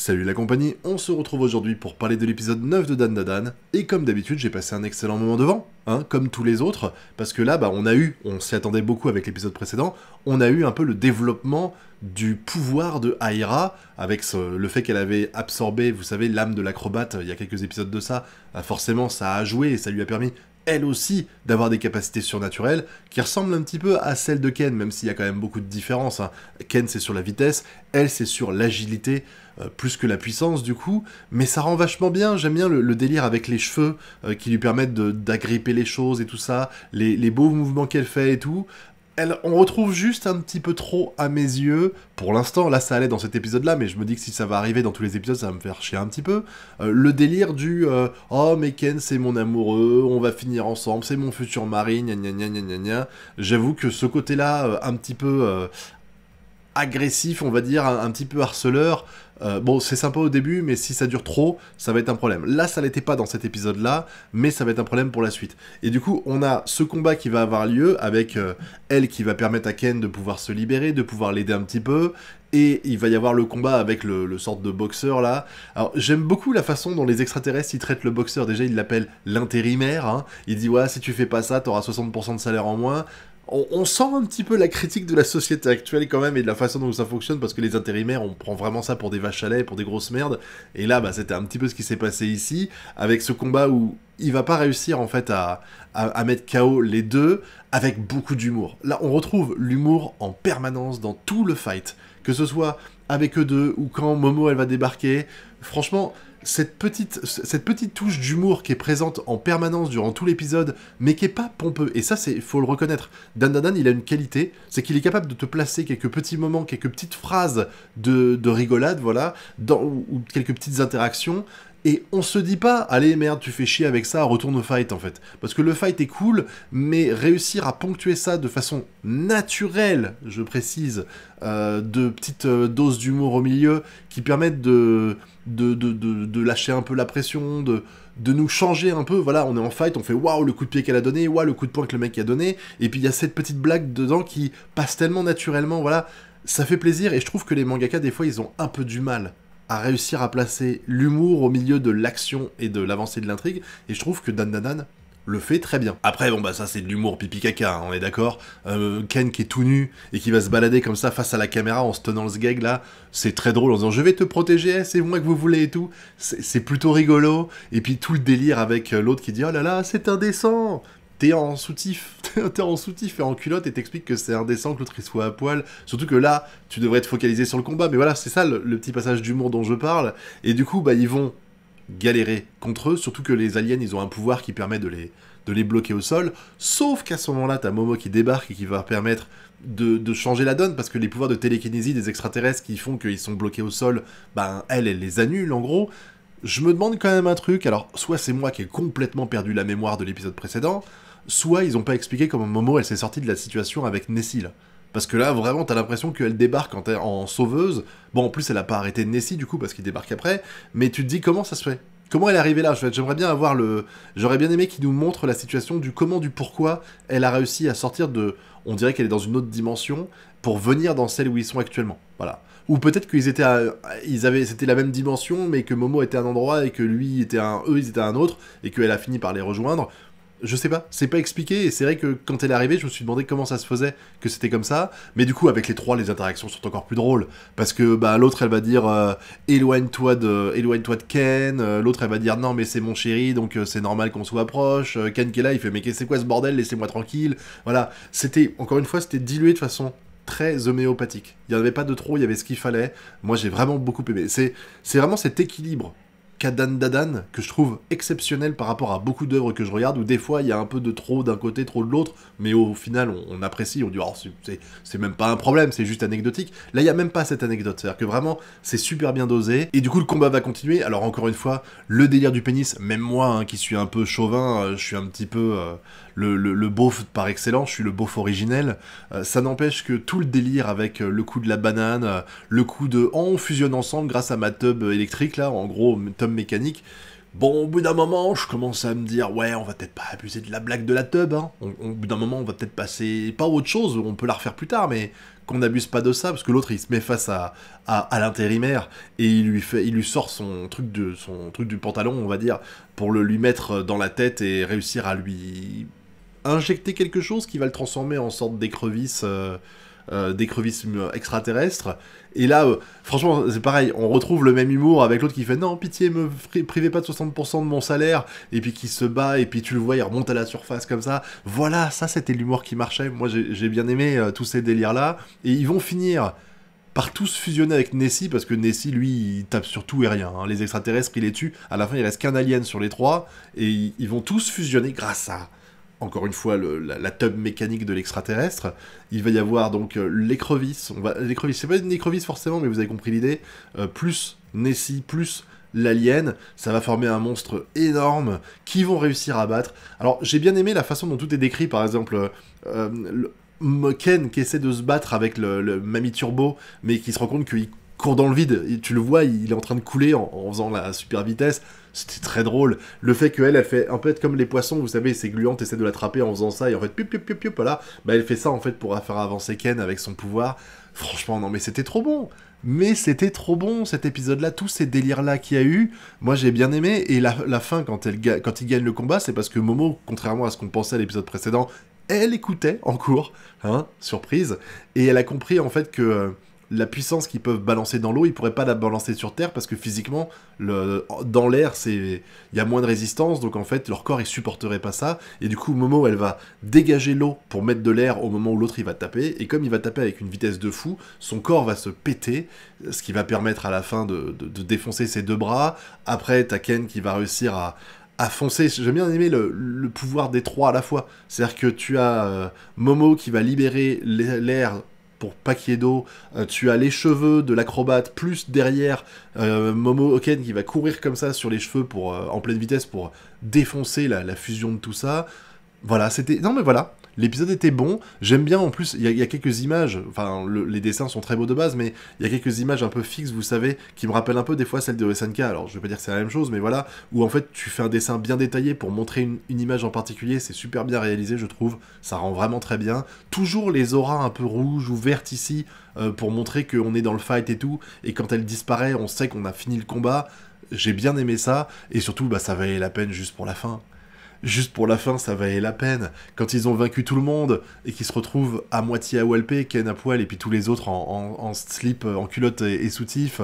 Salut la compagnie, on se retrouve aujourd'hui pour parler de l'épisode 9 de Dan Dadan, et comme d'habitude j'ai passé un excellent moment devant, hein, comme tous les autres, parce que là bah, on a eu, on s'y attendait beaucoup avec l'épisode précédent, on a eu un peu le développement du pouvoir de Aira, avec le fait qu'elle avait absorbé, vous savez, l'âme de l'acrobate euh, il y a quelques épisodes de ça, euh, forcément ça a joué et ça lui a permis elle aussi d'avoir des capacités surnaturelles qui ressemblent un petit peu à celles de Ken, même s'il y a quand même beaucoup de différences. Hein. Ken c'est sur la vitesse, elle c'est sur l'agilité euh, plus que la puissance du coup, mais ça rend vachement bien, j'aime bien le, délire avec les cheveux euh, qui lui permettent d'agripper les choses et tout ça, les beaux mouvements qu'elle fait et tout on retrouve juste un petit peu trop à mes yeux, pour l'instant, là ça allait dans cet épisode-là, mais je me dis que si ça va arriver dans tous les épisodes, ça va me faire chier un petit peu, euh, le délire du euh, Oh mais Ken c'est mon amoureux, on va finir ensemble, c'est mon futur mari, gna gna gna gna gna J'avoue que ce côté-là, euh, un petit peu agressif, on va dire, un petit peu harceleur, euh, bon, c'est sympa au début, mais si ça dure trop, ça va être un problème. Là, ça l'était pas dans cet épisode-là, mais ça va être un problème pour la suite. Et du coup, on a ce combat qui va avoir lieu avec euh, elle qui va permettre à Ken de pouvoir se libérer, de pouvoir l'aider un petit peu. Et il va y avoir le combat avec le, sort de boxeur là. Alors j'aime beaucoup la façon dont les extraterrestres ils traitent le boxeur. Déjà ils l'appellent l'intérimaire. Hein. Il dit ouais si tu fais pas ça t'auras 60% de salaire en moins on, sent un petit peu la critique de la société actuelle quand même et de la façon dont ça fonctionne parce que les intérimaires, on prend vraiment ça pour des vaches à lait, pour des grosses merdes. Et là, bah, c'était un petit peu ce qui s'est passé ici avec ce combat où il va pas réussir en fait à, à, à mettre KO les deux avec beaucoup d'humour. Là, on retrouve l'humour en permanence dans tout le fight, que ce soit avec eux deux ou quand Momo elle va débarquer. Franchement, cette petite, touche d'humour qui est présente en permanence durant tout l'épisode, mais qui est pas pompeux. Et ça, c'est faut le reconnaître. Dan Dan Dan, il a une qualité, c'est qu'il est capable de te placer quelques petits moments, quelques petites phrases de, de rigolade, voilà, dans, ou quelques petites interactions et on se dit pas, allez merde, tu fais chier avec ça, retourne au fight en fait. Parce que le fight est cool, mais réussir à ponctuer ça de façon naturelle, je précise, euh, de petites euh, doses d'humour au milieu qui permettent de de, de, lâcher un peu la pression, de, de nous changer un peu. Voilà, on est en fight, on fait waouh le coup de pied qu'elle a donné, waouh le coup de poing que le mec a donné. Et puis il y a cette petite blague dedans qui passe tellement naturellement, voilà. Ça fait plaisir et je trouve que les mangakas, des fois, ils ont un peu du mal à réussir à placer l'humour au milieu de l'action et de l'avancée de l'intrigue, et je trouve que Dan Danan le fait très bien. Après, bon bah ça c'est de l'humour pipi caca, hein, on est d'accord. Euh, Ken qui est tout nu et qui va se balader comme ça face à la caméra en se tenant le gag là, c'est très drôle en disant je vais te protéger, eh, c'est moi que vous voulez et tout. C'est plutôt rigolo. Et puis tout le délire avec euh, l'autre qui dit oh là là c'est indécent t'es en soutif, t'es en soutif et en culotte et t'expliques que c'est indécent que l'autre soit à poil. Surtout que là, tu devrais te focaliser sur le combat. Mais voilà, c'est ça le, petit passage d'humour dont je parle. Et du coup, bah ils vont galérer contre eux, surtout que les aliens, ils ont un pouvoir qui permet de les, de les bloquer au sol. Sauf qu'à ce moment-là, t'as Momo qui débarque et qui va permettre de, changer la donne, parce que les pouvoirs de télékinésie des extraterrestres qui font qu'ils sont bloqués au sol, bah elle, elle les annule en gros. Je me demande quand même un truc, alors soit c'est moi qui ai complètement perdu la mémoire de l'épisode précédent, soit ils n'ont pas expliqué comment Momo elle s'est sortie de la situation avec là. Parce que là, vraiment, t'as l'impression qu'elle débarque en, en, sauveuse. Bon, en plus, elle a pas arrêté Nessie, du coup, parce qu'il débarque après. Mais tu te dis, comment ça se fait Comment elle est arrivée là J'aimerais bien avoir le... J'aurais bien aimé qu'ils nous montre la situation du comment, du pourquoi elle a réussi à sortir de... On dirait qu'elle est dans une autre dimension pour venir dans celle où ils sont actuellement. Voilà. Ou peut-être qu'ils étaient ils avaient c'était la même dimension mais que Momo était un endroit et que lui était un eux ils étaient un autre et qu'elle a fini par les rejoindre je sais pas, c'est pas expliqué. Et c'est vrai que quand elle est arrivée, je me suis demandé comment ça se faisait que c'était comme ça. Mais du coup, avec les trois, les interactions sont encore plus drôles parce que bah l'autre, elle va dire euh, éloigne-toi de, éloigne-toi de Ken. Euh, l'autre, elle va dire non mais c'est mon chéri, donc euh, c'est normal qu'on soit proche. Ken qui est là, il fait mais c'est quoi ce bordel Laissez-moi tranquille. Voilà, c'était encore une fois, c'était dilué de façon très homéopathique. Il y en avait pas de trop, il y avait ce qu'il fallait. Moi, j'ai vraiment beaucoup aimé. c'est vraiment cet équilibre Kadan Dadan, que je trouve exceptionnel par rapport à beaucoup d'œuvres que je regarde, où des fois il y a un peu de trop d'un côté, trop de l'autre, mais au final on, apprécie, on dit oh, c'est même pas un problème, c'est juste anecdotique. Là il n'y a même pas cette anecdote, c'est-à-dire que vraiment c'est super bien dosé, et du coup le combat va continuer. Alors encore une fois, le délire du pénis, même moi hein, qui suis un peu chauvin, euh, je suis un petit peu euh, le, le, beauf par excellence, je suis le beauf originel, euh, ça n'empêche que tout le délire avec le coup de la banane, le coup de oh, on fusionne ensemble grâce à ma tub électrique là, en gros, tub mécanique. Bon, au bout d'un moment, je commence à me dire, ouais, on va peut-être pas abuser de la blague de la tub, hein. au bout d'un moment, on va peut-être passer, pas autre chose, on peut la refaire plus tard, mais qu'on n'abuse pas de ça, parce que l'autre, il se met face à, à, à l'intérimaire, et il lui, fait, il lui sort son truc, de, son truc du pantalon, on va dire, pour le lui mettre dans la tête et réussir à lui injecter quelque chose qui va le transformer en sorte d'écrevisse... Euh, euh, des crevismes extraterrestres. Et là, euh, franchement, c'est pareil, on retrouve le même humour avec l'autre qui fait non, pitié, me privez pas de 60% de mon salaire, et puis qui se bat, et puis tu le vois, il remonte à la surface comme ça. Voilà, ça c'était l'humour qui marchait. Moi j'ai bien aimé euh, tous ces délires-là. Et ils vont finir par tous fusionner avec Nessie, parce que Nessie, lui, il tape sur tout et rien. Hein. Les extraterrestres, il les tue. À la fin, il reste qu'un alien sur les trois, et ils vont tous fusionner grâce à encore une fois la, tub mécanique de l'extraterrestre. Il va y avoir donc euh, l'écrevisse. On va l'écrevisse, c'est pas une écrevisse forcément, mais vous avez compris l'idée. Euh, plus Nessie, plus l'alien, ça va former un monstre énorme qui vont réussir à battre. Alors j'ai bien aimé la façon dont tout est décrit, par exemple. Euh, euh qui essaie de se battre avec le, le Turbo, mais qui se rend compte qu'il court dans le vide. tu le vois, il est en train de couler en, faisant la super vitesse. C'était très drôle. Le fait qu'elle, elle fait un peu être comme les poissons, vous savez, c'est gluant, essaie de l'attraper en faisant ça, et en fait, piup, piup, piup, piup, voilà. Bah, elle fait ça, en fait, pour faire avancer Ken avec son pouvoir. Franchement, non, mais c'était trop bon. Mais c'était trop bon cet épisode-là, tous ces délires-là qu'il y a eu. Moi j'ai bien aimé. Et la, fin, quand, elle, quand il gagne le combat, c'est parce que Momo, contrairement à ce qu'on pensait à l'épisode précédent, elle écoutait en cours. Hein, surprise. Et elle a compris en fait que euh, la puissance qu'ils peuvent balancer dans l'eau, ils pourraient pas la balancer sur Terre parce que physiquement, dans l'air, c'est il y a moins de résistance, donc en fait, leur corps, ne supporterait pas ça. Et du coup, Momo, elle va dégager l'eau pour mettre de l'air au moment où l'autre, il va taper. Et comme il va taper avec une vitesse de fou, son corps va se péter, ce qui va permettre à la fin de, défoncer ses deux bras. Après, as Ken qui va réussir à, à foncer. J'aime bien aimé le, pouvoir des trois à la fois. C'est-à-dire que tu as euh, Momo qui va libérer l'air pour Paquiedo, euh, tu as les cheveux de l'acrobate, plus derrière euh, Momo Oken qui va courir comme ça sur les cheveux pour, euh, en pleine vitesse pour défoncer la, la fusion de tout ça. Voilà, c'était... Non mais voilà, L'épisode était bon, j'aime bien en plus, il y, a quelques images, enfin les dessins sont très beaux de base, mais il y a quelques images un peu fixes, vous savez, qui me rappellent un peu des fois celles de SNK, alors je vais pas dire que c'est la même chose, mais voilà, où en fait tu fais un dessin bien détaillé pour montrer une, image en particulier, c'est super bien réalisé je trouve, ça rend vraiment très bien. Toujours les auras un peu rouges ou vertes ici, euh, pour montrer qu'on est dans le fight et tout, et quand elle disparaît, on sait qu'on a fini le combat, j'ai bien aimé ça, et surtout bah, ça valait la peine juste pour la fin juste pour la fin, ça valait la peine. Quand ils ont vaincu tout le monde et qu'ils se retrouvent à moitié à OLP, Ken à poil et puis tous les autres en, slip, en culotte et, soutif,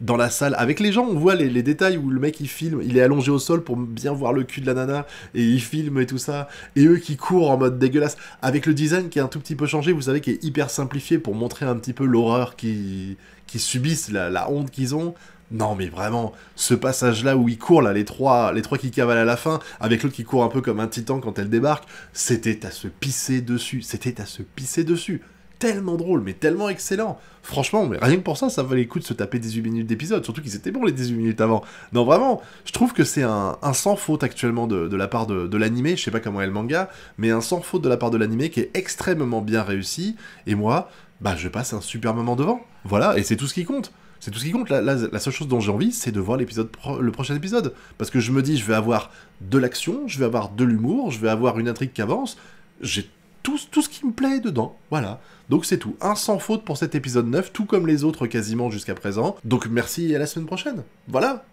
dans la salle, avec les gens, on voit les, détails où le mec il filme, il est allongé au sol pour bien voir le cul de la nana et il filme et tout ça, et eux qui courent en mode dégueulasse, avec le design qui est un tout petit peu changé, vous savez, qui est hyper simplifié pour montrer un petit peu l'horreur qu'ils qui subissent, la, la honte qu'ils ont. Non mais vraiment, ce passage là où ils courent là, les trois, les trois qui cavalent à la fin, avec l'autre qui court un peu comme un titan quand elle débarque, c'était à se pisser dessus, c'était à se pisser dessus. Tellement drôle, mais tellement excellent. Franchement, rien que pour ça, ça valait le coup de se taper 18 minutes d'épisode, surtout qu'ils étaient bons les 18 minutes avant. Non vraiment, je trouve que c'est un, sans faute actuellement de, la part de, l'animé, je sais pas comment est le manga, mais un sans faute de la part de l'animé qui est extrêmement bien réussi, et moi, bah je passe un super moment devant. Voilà, et c'est tout ce qui compte. C'est tout ce qui compte. la, seule chose dont j'ai envie, c'est de voir le prochain épisode. Parce que je me dis, je vais avoir de l'action, je vais avoir de l'humour, je vais avoir une intrigue qui avance. J'ai tout, tout, ce qui me plaît dedans. Voilà. Donc c'est tout. Un sans faute pour cet épisode 9, tout comme les autres quasiment jusqu'à présent. Donc merci et à la semaine prochaine. Voilà.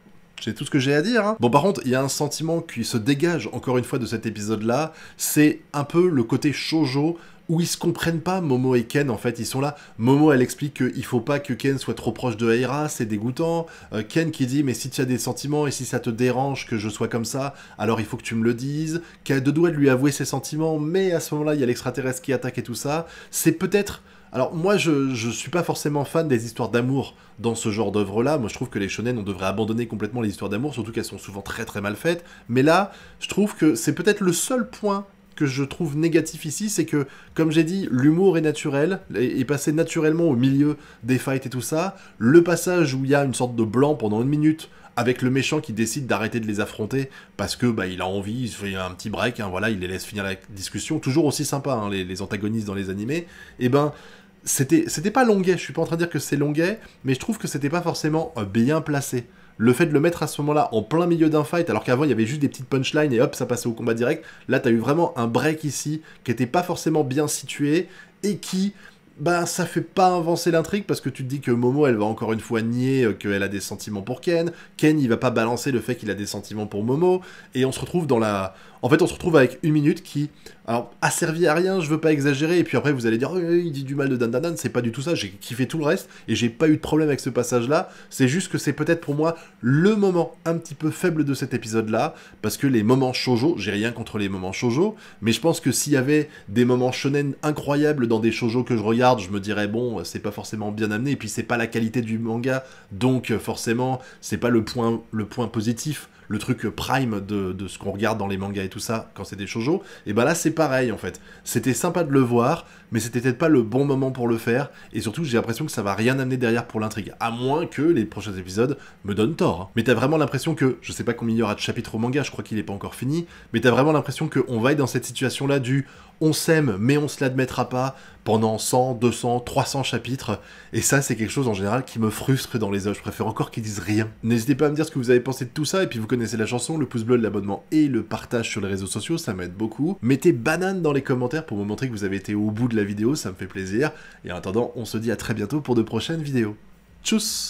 C'est tout ce que j'ai à dire. Hein. Bon, par contre, il y a un sentiment qui se dégage encore une fois de cet épisode-là, c'est un peu le côté shoujo où ils se comprennent pas, Momo et Ken, en fait, ils sont là. Momo, elle explique qu'il faut pas que Ken soit trop proche de Aira, c'est dégoûtant. Euh, Ken qui dit, mais si tu as des sentiments et si ça te dérange que je sois comme ça, alors il faut que tu me le dises. Qu'elle de de lui avouer ses sentiments, mais à ce moment-là, il y a l'extraterrestre qui attaque et tout ça. C'est peut-être alors moi, je, suis pas forcément fan des histoires d'amour dans ce genre d'œuvre-là. Moi, je trouve que les shonen, on devrait abandonner complètement les histoires d'amour, surtout qu'elles sont souvent très très mal faites. Mais là, je trouve que c'est peut-être le seul point que je trouve négatif ici, c'est que, comme j'ai dit, l'humour est naturel, est, passé naturellement au milieu des fights et tout ça. Le passage où il y a une sorte de blanc pendant une minute, avec le méchant qui décide d'arrêter de les affronter parce que bah, il a envie, il fait un petit break, hein, voilà, il les laisse finir la discussion, toujours aussi sympa hein, les, les, antagonistes dans les animés, et eh ben c'était pas longuet, je suis pas en train de dire que c'est longuet, mais je trouve que c'était pas forcément euh, bien placé. Le fait de le mettre à ce moment-là en plein milieu d'un fight, alors qu'avant il y avait juste des petites punchlines et hop, ça passait au combat direct, là t'as eu vraiment un break ici qui était pas forcément bien situé et qui bah ça fait pas avancer l'intrigue parce que tu te dis que Momo elle va encore une fois nier euh, qu'elle a des sentiments pour Ken, Ken il va pas balancer le fait qu'il a des sentiments pour Momo et on se retrouve dans la en fait, on se retrouve avec une minute qui, a servi à rien, je veux pas exagérer, et puis après vous allez dire, eh, il dit du mal de Dan Dan Dan, c'est pas du tout ça, j'ai kiffé tout le reste, et j'ai pas eu de problème avec ce passage-là, c'est juste que c'est peut-être pour moi le moment un petit peu faible de cet épisode-là, parce que les moments shoujo, j'ai rien contre les moments shoujo, mais je pense que s'il y avait des moments shonen incroyables dans des shoujo que je regarde, je me dirais, bon, c'est pas forcément bien amené, et puis c'est pas la qualité du manga, donc euh, forcément, c'est pas le point, le point positif le truc prime de, de ce qu'on regarde dans les mangas et tout ça quand c'est des shoujo, et ben là c'est pareil en fait. C'était sympa de le voir, mais c'était peut-être pas le bon moment pour le faire, et surtout j'ai l'impression que ça va rien amener derrière pour l'intrigue, à moins que les prochains épisodes me donnent tort. Hein. Mais t'as vraiment l'impression que, je sais pas combien il y aura de chapitres au manga, je crois qu'il est pas encore fini, mais t'as vraiment l'impression qu'on va être dans cette situation là du on s'aime mais on se l'admettra pas pendant 100, 200, 300 chapitres. Et ça, c'est quelque chose en général qui me frustre dans les œuvres. Je préfère encore qu'ils disent rien. N'hésitez pas à me dire ce que vous avez pensé de tout ça. Et puis vous connaissez la chanson, le pouce bleu, l'abonnement et le partage sur les réseaux sociaux, ça m'aide beaucoup. Mettez banane dans les commentaires pour me montrer que vous avez été au bout de la vidéo, ça me fait plaisir. Et en attendant, on se dit à très bientôt pour de prochaines vidéos. Tchuss